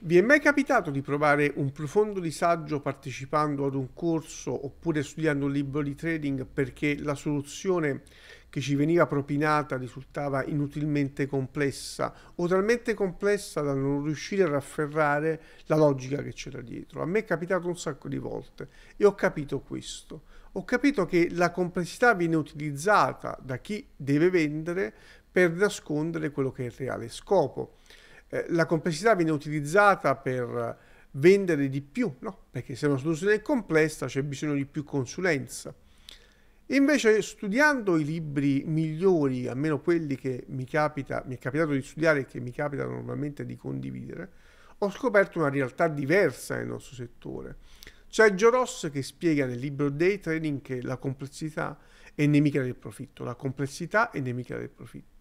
Vi è mai capitato di provare un profondo disagio partecipando ad un corso oppure studiando un libro di trading perché la soluzione che ci veniva propinata risultava inutilmente complessa o talmente complessa da non riuscire a rafferrare la logica che c'era dietro? A me è capitato un sacco di volte e ho capito questo. Ho capito che la complessità viene utilizzata da chi deve vendere per nascondere quello che è il reale scopo. Eh, la complessità viene utilizzata per vendere di più, no? perché se una soluzione è complessa c'è bisogno di più consulenza. invece studiando i libri migliori, almeno quelli che mi, capita, mi è capitato di studiare e che mi capita normalmente di condividere, ho scoperto una realtà diversa nel nostro settore. C'è Joe Ross che spiega nel libro Day Trading che la complessità è nemica del profitto, la complessità è nemica del profitto.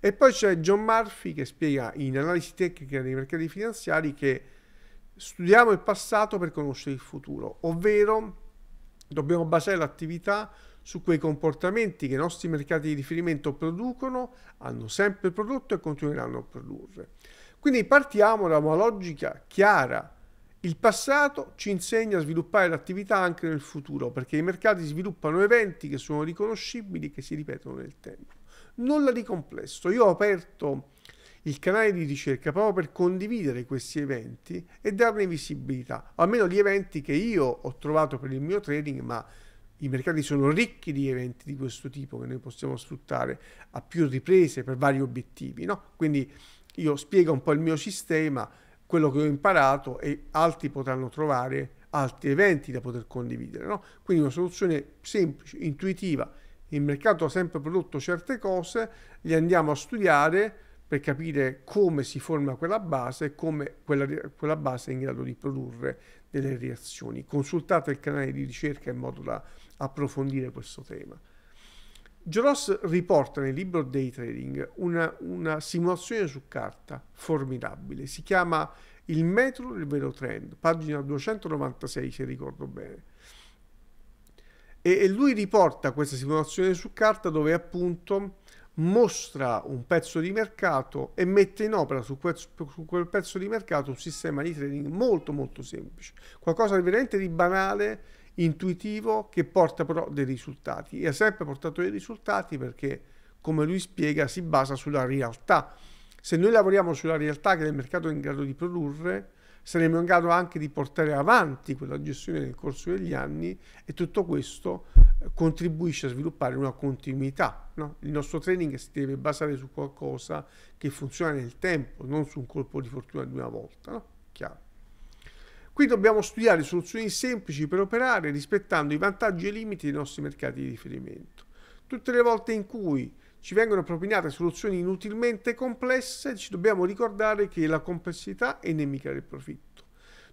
E poi c'è John Murphy che spiega in analisi tecnica dei mercati finanziari che studiamo il passato per conoscere il futuro, ovvero dobbiamo basare l'attività su quei comportamenti che i nostri mercati di riferimento producono, hanno sempre prodotto e continueranno a produrre. Quindi partiamo da una logica chiara. Il passato ci insegna a sviluppare l'attività anche nel futuro, perché i mercati sviluppano eventi che sono riconoscibili, e che si ripetono nel tempo nulla di complesso. Io ho aperto il canale di ricerca proprio per condividere questi eventi e darne visibilità, o almeno gli eventi che io ho trovato per il mio trading, ma i mercati sono ricchi di eventi di questo tipo che noi possiamo sfruttare a più riprese per vari obiettivi. No? Quindi io spiego un po' il mio sistema, quello che ho imparato e altri potranno trovare altri eventi da poter condividere. No? Quindi una soluzione semplice, intuitiva il mercato ha sempre prodotto certe cose, le andiamo a studiare per capire come si forma quella base e come quella, quella base è in grado di produrre delle reazioni. Consultate il canale di ricerca in modo da approfondire questo tema. Joros riporta nel libro Day Trading una, una, simulazione su carta formidabile, si chiama Il metro del vero trend, pagina 296 se ricordo bene e, e lui riporta questa simulazione su carta dove appunto mostra un pezzo di mercato e mette in opera su quel, su quel, pezzo di mercato un sistema di trading molto molto semplice, qualcosa di veramente di banale, intuitivo, che porta però dei risultati e ha sempre portato dei risultati perché, come lui spiega, si basa sulla realtà. Se noi lavoriamo sulla realtà che il mercato è in grado di produrre, saremo in grado anche di portare avanti quella gestione nel corso degli anni e tutto questo eh, contribuisce a sviluppare una continuità. No? Il nostro training si deve basare su qualcosa che funziona nel tempo, non su un colpo di fortuna di una volta. No? Chiaro. Qui dobbiamo studiare soluzioni semplici per operare rispettando i vantaggi e i limiti dei nostri mercati di riferimento. Tutte le volte in cui ci vengono propinate soluzioni inutilmente complesse, ci dobbiamo ricordare che la complessità è nemica del profitto.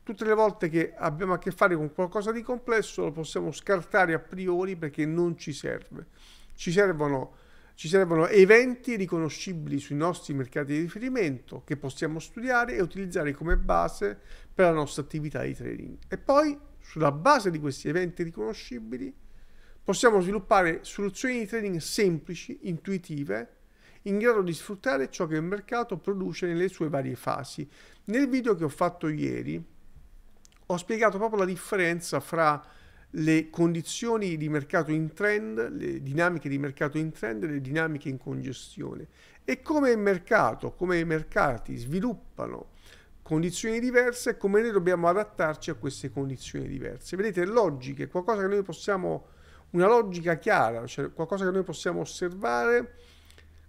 Tutte le volte che abbiamo a che fare con qualcosa di complesso lo possiamo scartare a priori perché non ci serve. Ci servono, ci servono eventi riconoscibili sui nostri mercati di riferimento che possiamo studiare e utilizzare come base per la nostra attività di trading. E poi, sulla base di questi eventi riconoscibili, possiamo sviluppare soluzioni di trading semplici, intuitive, in grado di sfruttare ciò che il mercato produce nelle sue varie fasi. Nel video che ho fatto ieri ho spiegato proprio la differenza fra le condizioni di mercato in trend, le dinamiche di mercato in trend e le dinamiche in congestione e come il mercato, come i mercati sviluppano condizioni diverse e come noi dobbiamo adattarci a queste condizioni diverse. Vedete, logiche, qualcosa che noi possiamo una logica chiara, cioè qualcosa che noi possiamo osservare,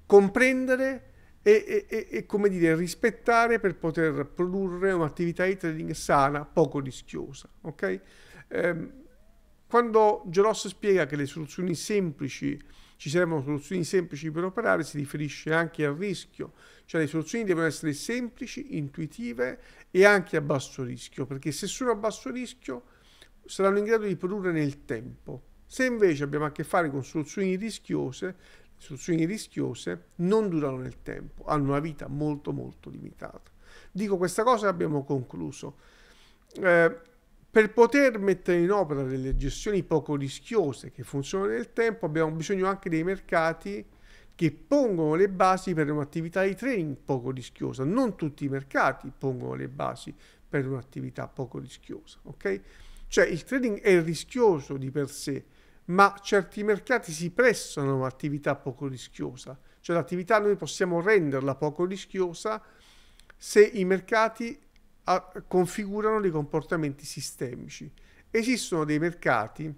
comprendere e, e, e, come dire, rispettare per poter produrre un'attività di trading sana, poco rischiosa. Okay? Ehm, quando Geross spiega che le soluzioni semplici, ci servono soluzioni semplici per operare, si riferisce anche al rischio, cioè le soluzioni devono essere semplici, intuitive e anche a basso rischio, perché se sono a basso rischio saranno in grado di produrre nel tempo. Se invece abbiamo a che fare con soluzioni rischiose, soluzioni rischiose non durano nel tempo, hanno una vita molto molto limitata. Dico questa cosa e abbiamo concluso. Eh, per poter mettere in opera delle gestioni poco rischiose che funzionano nel tempo abbiamo bisogno anche dei mercati che pongono le basi per un'attività di trading poco rischiosa. Non tutti i mercati pongono le basi per un'attività poco rischiosa, ok? Cioè il trading è rischioso di per sé, ma certi mercati si prestano a un'attività poco rischiosa, cioè l'attività noi possiamo renderla poco rischiosa se i mercati ah, configurano dei comportamenti sistemici. Esistono dei mercati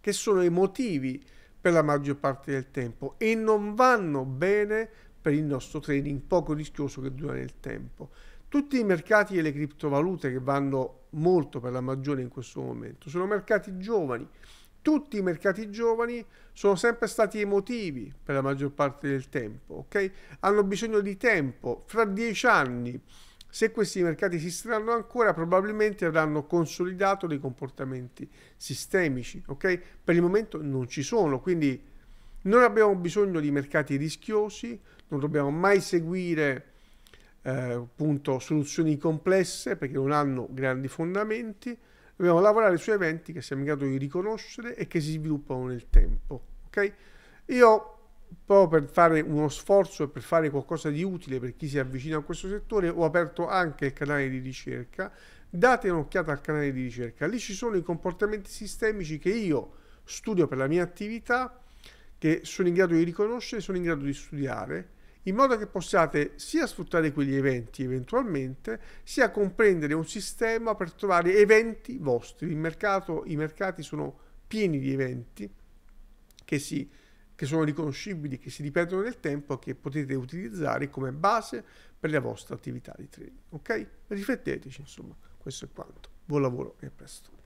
che sono emotivi per la maggior parte del tempo e non vanno bene per il nostro trading poco rischioso che dura nel tempo. Tutti i mercati e le criptovalute che vanno molto per la maggiore in questo momento sono mercati giovani, tutti i mercati giovani sono sempre stati emotivi per la maggior parte del tempo, okay? Hanno bisogno di tempo. Fra dieci anni, se questi mercati esisteranno ancora, probabilmente avranno consolidato dei comportamenti sistemici, okay? Per il momento non ci sono, quindi non abbiamo bisogno di mercati rischiosi, non dobbiamo mai seguire eh, appunto soluzioni complesse perché non hanno grandi fondamenti. Dobbiamo lavorare su eventi che siamo in grado di riconoscere e che si sviluppano nel tempo. Okay? Io proprio per fare uno sforzo e per fare qualcosa di utile per chi si avvicina a questo settore ho aperto anche il canale di ricerca. Date un'occhiata al canale di ricerca. Lì ci sono i comportamenti sistemici che io studio per la mia attività, che sono in grado di riconoscere, sono in grado di studiare in modo che possiate sia sfruttare quegli eventi eventualmente, sia comprendere un sistema per trovare eventi vostri. Mercato, I mercati sono pieni di eventi che, si, che sono riconoscibili, che si ripetono nel tempo e che potete utilizzare come base per la vostra attività di trading. Ok? Rifletteteci, insomma, questo è quanto. Buon lavoro e a presto.